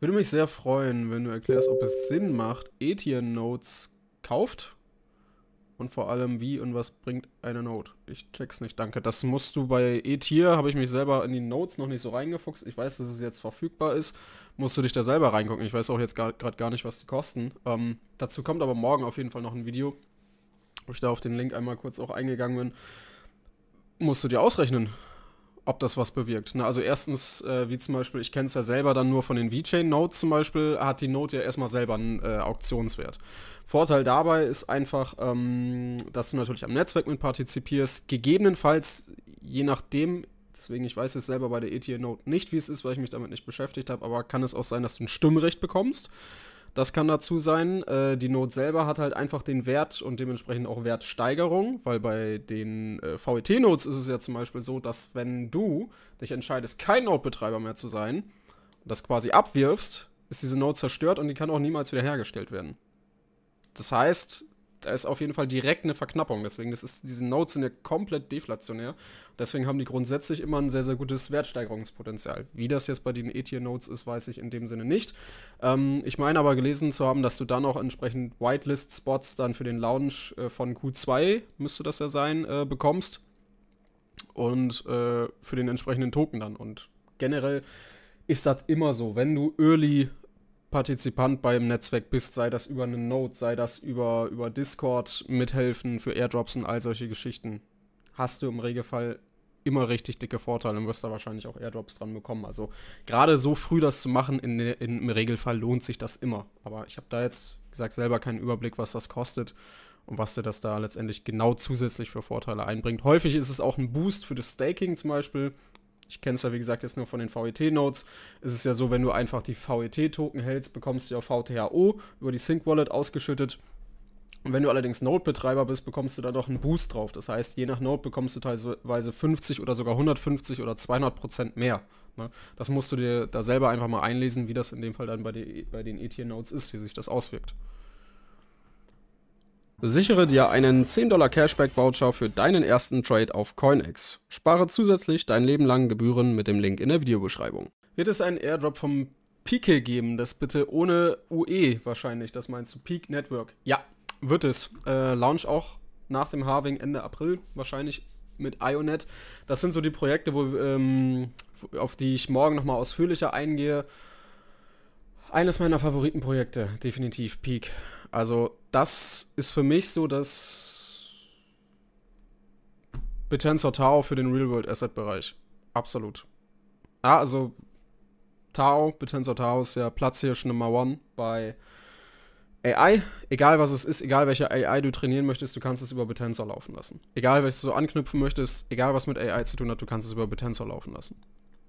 Würde mich sehr freuen, wenn du erklärst, ob es Sinn macht, Etienne-Notes kauft. Und vor allem, wie und was bringt eine Note? Ich check's nicht, danke. Das musst du bei E-Tier, habe ich mich selber in die Notes noch nicht so reingefuchst. Ich weiß, dass es jetzt verfügbar ist. Musst du dich da selber reingucken. Ich weiß auch jetzt gerade gar, gar nicht, was die kosten. Ähm, dazu kommt aber morgen auf jeden Fall noch ein Video, wo ich da auf den Link einmal kurz auch eingegangen bin. Musst du dir ausrechnen ob das was bewirkt. Ne? Also erstens, äh, wie zum Beispiel, ich kenne es ja selber dann nur von den VeChain-Notes zum Beispiel, hat die Note ja erstmal selber einen äh, Auktionswert. Vorteil dabei ist einfach, ähm, dass du natürlich am Netzwerk mit partizipierst, gegebenenfalls, je nachdem, deswegen, ich weiß jetzt selber bei der ETA-Note nicht, wie es ist, weil ich mich damit nicht beschäftigt habe, aber kann es auch sein, dass du ein Stimmrecht bekommst das kann dazu sein. Äh, die Note selber hat halt einfach den Wert und dementsprechend auch Wertsteigerung, weil bei den äh, VET-Notes ist es ja zum Beispiel so, dass wenn du dich entscheidest, kein Node-Betreiber mehr zu sein, das quasi abwirfst, ist diese Note zerstört und die kann auch niemals wiederhergestellt werden. Das heißt, da ist auf jeden Fall direkt eine Verknappung. Deswegen, das ist, diese Notes sind ja komplett deflationär. Deswegen haben die grundsätzlich immer ein sehr, sehr gutes Wertsteigerungspotenzial. Wie das jetzt bei den E-Tier-Notes ist, weiß ich in dem Sinne nicht. Ähm, ich meine aber gelesen zu haben, dass du dann auch entsprechend Whitelist-Spots dann für den Launch äh, von Q2, müsste das ja sein, äh, bekommst. Und äh, für den entsprechenden Token dann. Und generell ist das immer so. Wenn du Early Partizipant beim Netzwerk bist, sei das über einen Node, sei das über, über Discord mithelfen für Airdrops und all solche Geschichten, hast du im Regelfall immer richtig dicke Vorteile und wirst da wahrscheinlich auch Airdrops dran bekommen. Also gerade so früh das zu machen, in, in, im Regelfall lohnt sich das immer. Aber ich habe da jetzt, wie gesagt, selber keinen Überblick, was das kostet und was dir das da letztendlich genau zusätzlich für Vorteile einbringt. Häufig ist es auch ein Boost für das Staking zum Beispiel, ich kenne es ja, wie gesagt, jetzt nur von den VET-Notes. Es ist ja so, wenn du einfach die VET-Token hältst, bekommst du ja VTHO über die Sync Wallet ausgeschüttet. Und wenn du allerdings Node-Betreiber bist, bekommst du da noch einen Boost drauf. Das heißt, je nach Node bekommst du teilweise 50 oder sogar 150 oder 200 Prozent mehr. Ne? Das musst du dir da selber einfach mal einlesen, wie das in dem Fall dann bei, den ETH-Nodes ist, wie sich das auswirkt. Sichere dir einen 10 Dollar Cashback Voucher für deinen ersten Trade auf CoinEx. Spare zusätzlich dein Leben lang Gebühren mit dem Link in der Videobeschreibung. Wird es einen Airdrop vom Pike geben? Das bitte ohne UE wahrscheinlich, das meinst du, Peak Network. Ja, wird es. Äh, Launch auch nach dem Harving Ende April, wahrscheinlich mit Ionet. Das sind so die Projekte, wo, ähm, auf die ich morgen nochmal ausführlicher eingehe eines meiner Favoritenprojekte, definitiv Peak. Also das ist für mich so das Betensor Tau für den Real-World-Asset-Bereich. Absolut. Ja, also Tau, Betensor Tau ist ja Platzhirsch Nummer One bei AI. Egal was es ist, egal welche AI du trainieren möchtest, du kannst es über Betensor laufen lassen. Egal welches du anknüpfen möchtest, egal was mit AI zu tun hat, du kannst es über Betensor laufen lassen.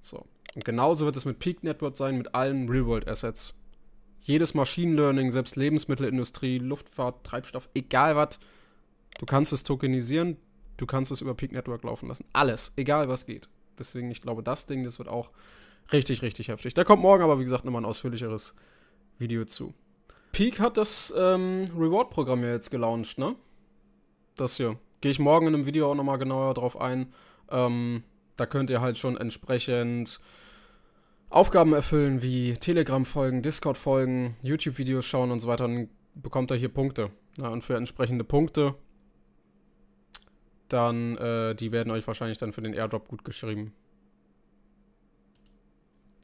So. Und genauso wird es mit Peak Network sein, mit allen Real-World-Assets. Jedes Machine Learning, selbst Lebensmittelindustrie, Luftfahrt, Treibstoff, egal was, du kannst es tokenisieren, du kannst es über Peak Network laufen lassen. Alles, egal was geht. Deswegen, ich glaube, das Ding, das wird auch richtig, richtig heftig. Da kommt morgen aber, wie gesagt, nochmal ein ausführlicheres Video zu. Peak hat das ähm, Reward-Programm ja jetzt gelauncht, ne? Das hier. Gehe ich morgen in einem Video auch nochmal genauer drauf ein. Ähm, da könnt ihr halt schon entsprechend Aufgaben erfüllen wie Telegram-Folgen, Discord-Folgen, YouTube-Videos schauen und so weiter. Dann bekommt ihr hier Punkte. Ja, und für entsprechende Punkte, dann, äh, die werden euch wahrscheinlich dann für den Airdrop gut geschrieben.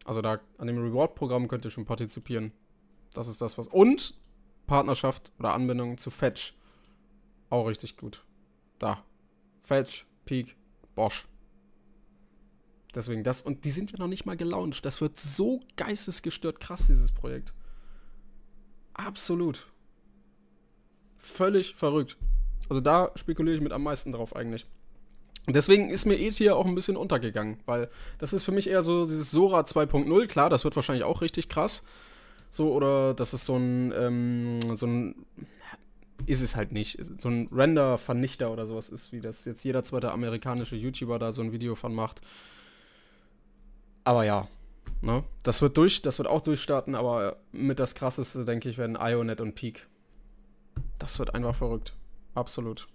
Also da an dem Reward-Programm könnt ihr schon partizipieren. Das ist das, was. Und Partnerschaft oder Anbindung zu Fetch. Auch richtig gut. Da. Fetch, Peak, Bosch. Deswegen das. Und die sind ja noch nicht mal gelauncht. Das wird so geistesgestört krass, dieses Projekt. Absolut. Völlig verrückt. Also da spekuliere ich mit am meisten drauf eigentlich. Und deswegen ist mir ETH auch ein bisschen untergegangen, weil das ist für mich eher so dieses Sora 2.0. Klar, das wird wahrscheinlich auch richtig krass. So, oder das ist so ein, ähm, so ein, ist es halt nicht, so ein Render-Vernichter oder sowas ist, wie das jetzt jeder zweite amerikanische YouTuber da so ein Video von macht. Aber ja, ne? das wird durch, das wird auch durchstarten, aber mit das krasseste, denke ich, werden Ionet und Peak. Das wird einfach verrückt. Absolut.